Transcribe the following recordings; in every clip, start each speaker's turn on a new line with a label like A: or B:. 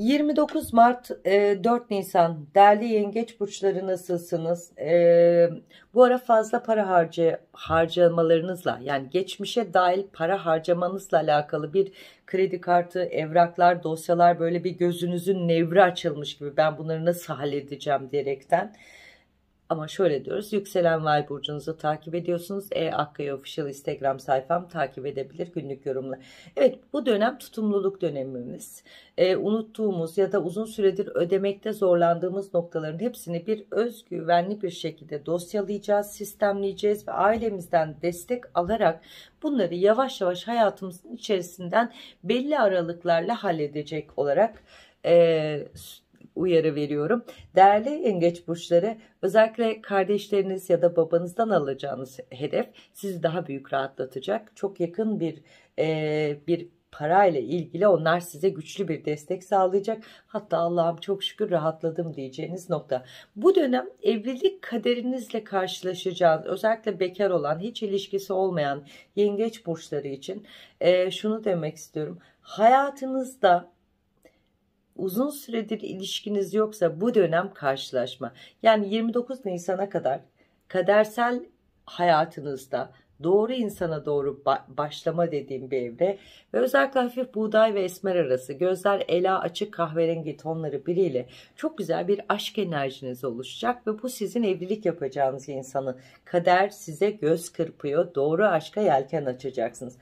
A: 29 Mart 4 e, Nisan değerli yengeç burçları nasılsınız? E, bu ara fazla para harca, harcamalarınızla yani geçmişe dair para harcamanızla alakalı bir kredi kartı, evraklar, dosyalar böyle bir gözünüzün nevri açılmış gibi ben bunları nasıl halledeceğim diyerekten ama şöyle diyoruz. Yükselen Vay burcunuzu takip ediyorsunuz. E Akkaya Official Instagram sayfam takip edebilir günlük yorumla. Evet bu dönem tutumluluk dönemimiz. E, unuttuğumuz ya da uzun süredir ödemekte zorlandığımız noktaların hepsini bir özgüvenli bir şekilde dosyalayacağız, sistemleyeceğiz ve ailemizden destek alarak bunları yavaş yavaş hayatımızın içerisinden belli aralıklarla halledecek olarak e, uyarı veriyorum. Değerli yengeç burçları özellikle kardeşleriniz ya da babanızdan alacağınız hedef sizi daha büyük rahatlatacak. Çok yakın bir e, bir parayla ilgili onlar size güçlü bir destek sağlayacak. Hatta Allah'ım çok şükür rahatladım diyeceğiniz nokta. Bu dönem evlilik kaderinizle karşılaşacağınız özellikle bekar olan hiç ilişkisi olmayan yengeç burçları için e, şunu demek istiyorum. Hayatınızda uzun süredir ilişkiniz yoksa bu dönem karşılaşma. Yani 29 Nisan'a kadar kadersel hayatınızda doğru insana doğru başlama dediğim bir evre ve özellikle hafif buğday ve esmer arası gözler ela açık kahverengi tonları biriyle çok güzel bir aşk enerjiniz oluşacak ve bu sizin evlilik yapacağınız insanı kader size göz kırpıyor doğru aşka yelken açacaksınız.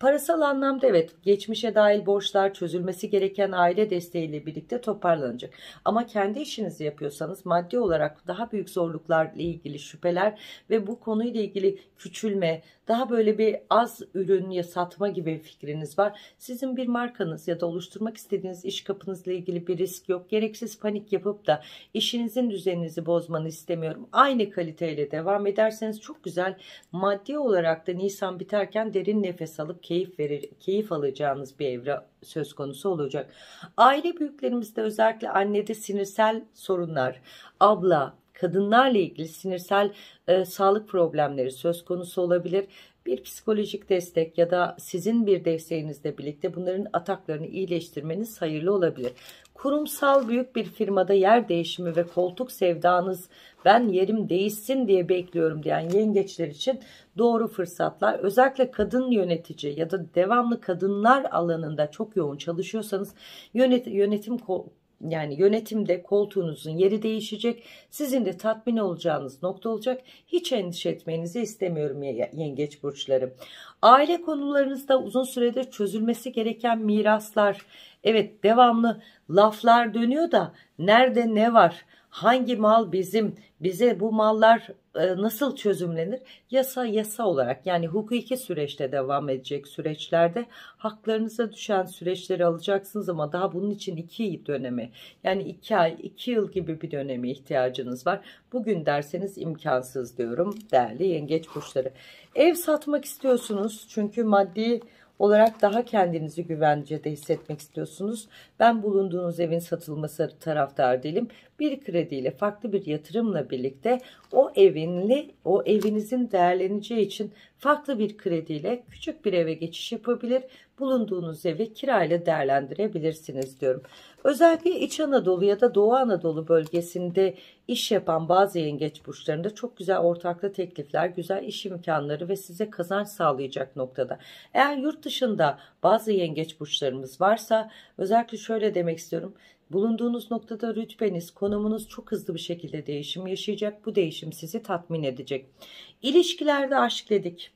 A: Parasal anlamda evet geçmişe dair borçlar çözülmesi gereken aile desteğiyle birlikte toparlanacak. Ama kendi işinizi yapıyorsanız maddi olarak daha büyük zorluklarla ilgili şüpheler ve bu konuyla ilgili küçülme, daha böyle bir az ürün ya satma gibi fikriniz var. Sizin bir markanız ya da oluşturmak istediğiniz iş kapınızla ilgili bir risk yok. Gereksiz panik yapıp da işinizin düzeninizi bozmanı istemiyorum. Aynı kaliteyle devam ederseniz çok güzel maddi olarak da Nisan biterken derin nefes alıp keyif verir, keyif alacağınız bir evre söz konusu olacak. Aile büyüklerimizde özellikle annede sinirsel sorunlar, abla, kadınlarla ilgili sinirsel e, sağlık problemleri söz konusu olabilir. Bir psikolojik destek ya da sizin bir desteğinizle birlikte bunların ataklarını iyileştirmeniz hayırlı olabilir. Kurumsal büyük bir firmada yer değişimi ve koltuk sevdanız ben yerim değişsin diye bekliyorum diyen yengeçler için doğru fırsatlar. Özellikle kadın yönetici ya da devamlı kadınlar alanında çok yoğun çalışıyorsanız yönetim yani yönetimde koltuğunuzun yeri değişecek. Sizin de tatmin olacağınız nokta olacak. Hiç endişe etmenizi istemiyorum yengeç burçları. Aile konularınızda uzun sürede çözülmesi gereken miraslar. Evet devamlı laflar dönüyor da nerede ne var? hangi mal bizim bize bu mallar e, nasıl çözümlenir? Yasa yasa olarak yani hukuki süreçte devam edecek süreçlerde haklarınıza düşen süreçleri alacaksınız ama daha bunun için iki dönemi yani iki ay iki yıl gibi bir dönemi ihtiyacınız var. Bugün derseniz imkansız diyorum değerli yengeç burçları. Ev satmak istiyorsunuz çünkü maddi olarak daha kendinizi güvencede hissetmek istiyorsunuz. Ben bulunduğunuz evin satılması taraftar değilim. Bir krediyle farklı bir yatırımla birlikte o evinli, o evinizin değerleneceği için farklı bir krediyle küçük bir eve geçiş yapabilir bulunduğunuz evi kirayla değerlendirebilirsiniz diyorum. Özellikle İç Anadolu ya da Doğu Anadolu bölgesinde iş yapan bazı yengeç burçlarında çok güzel ortaklı teklifler, güzel iş imkanları ve size kazanç sağlayacak noktada. Eğer yurt dışında bazı yengeç burçlarımız varsa özellikle şöyle demek istiyorum. Bulunduğunuz noktada rütbeniz, konumunuz çok hızlı bir şekilde değişim yaşayacak. Bu değişim sizi tatmin edecek. İlişkilerde aşk dedik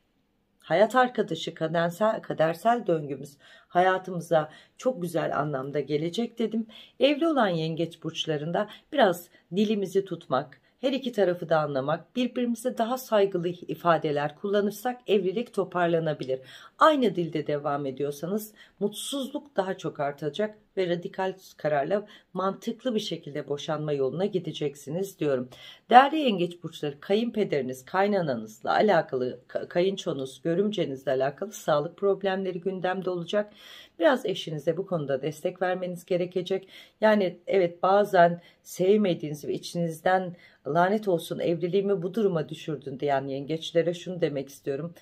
A: hayat arkadaşı kadensel, kadersel döngümüz hayatımıza çok güzel anlamda gelecek dedim. Evli olan yengeç burçlarında biraz dilimizi tutmak, her iki tarafı da anlamak, birbirimize daha saygılı ifadeler kullanırsak evlilik toparlanabilir. Aynı dilde devam ediyorsanız mutsuzluk daha çok artacak ve radikal kararla mantıklı bir şekilde boşanma yoluna gideceksiniz diyorum. Değerli yengeç burçları kayınpederiniz, kaynananızla alakalı, kayınçonuz, görümcenizle alakalı sağlık problemleri gündemde olacak. Biraz eşinize bu konuda destek vermeniz gerekecek. Yani evet bazen sevmediğiniz ve içinizden lanet olsun evliliğimi bu duruma düşürdün diyen yengeçlere şunu demek istiyorum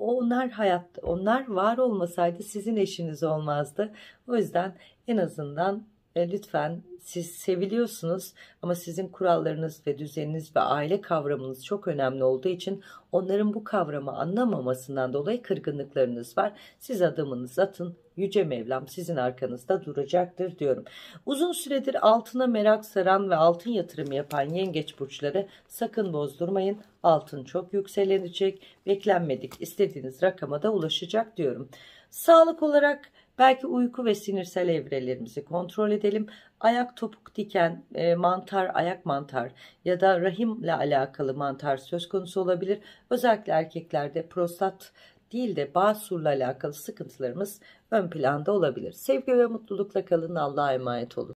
A: onlar hayat, onlar var olmasaydı sizin eşiniz olmazdı. O yüzden en azından e, lütfen siz seviliyorsunuz ama sizin kurallarınız ve düzeniniz ve aile kavramınız çok önemli olduğu için onların bu kavramı anlamamasından dolayı kırgınlıklarınız var. Siz adımınızı atın. Yüce Mevlam sizin arkanızda duracaktır diyorum. Uzun süredir altına merak saran ve altın yatırımı yapan yengeç burçları sakın bozdurmayın. Altın çok yükselenecek, beklenmedik istediğiniz rakama da ulaşacak diyorum. Sağlık olarak Belki uyku ve sinirsel evrelerimizi kontrol edelim. Ayak topuk diken, e, mantar, ayak mantar ya da rahimle alakalı mantar söz konusu olabilir. Özellikle erkeklerde prostat değil de basurla alakalı sıkıntılarımız ön planda olabilir. Sevgi ve mutlulukla kalın Allah'a emanet olun.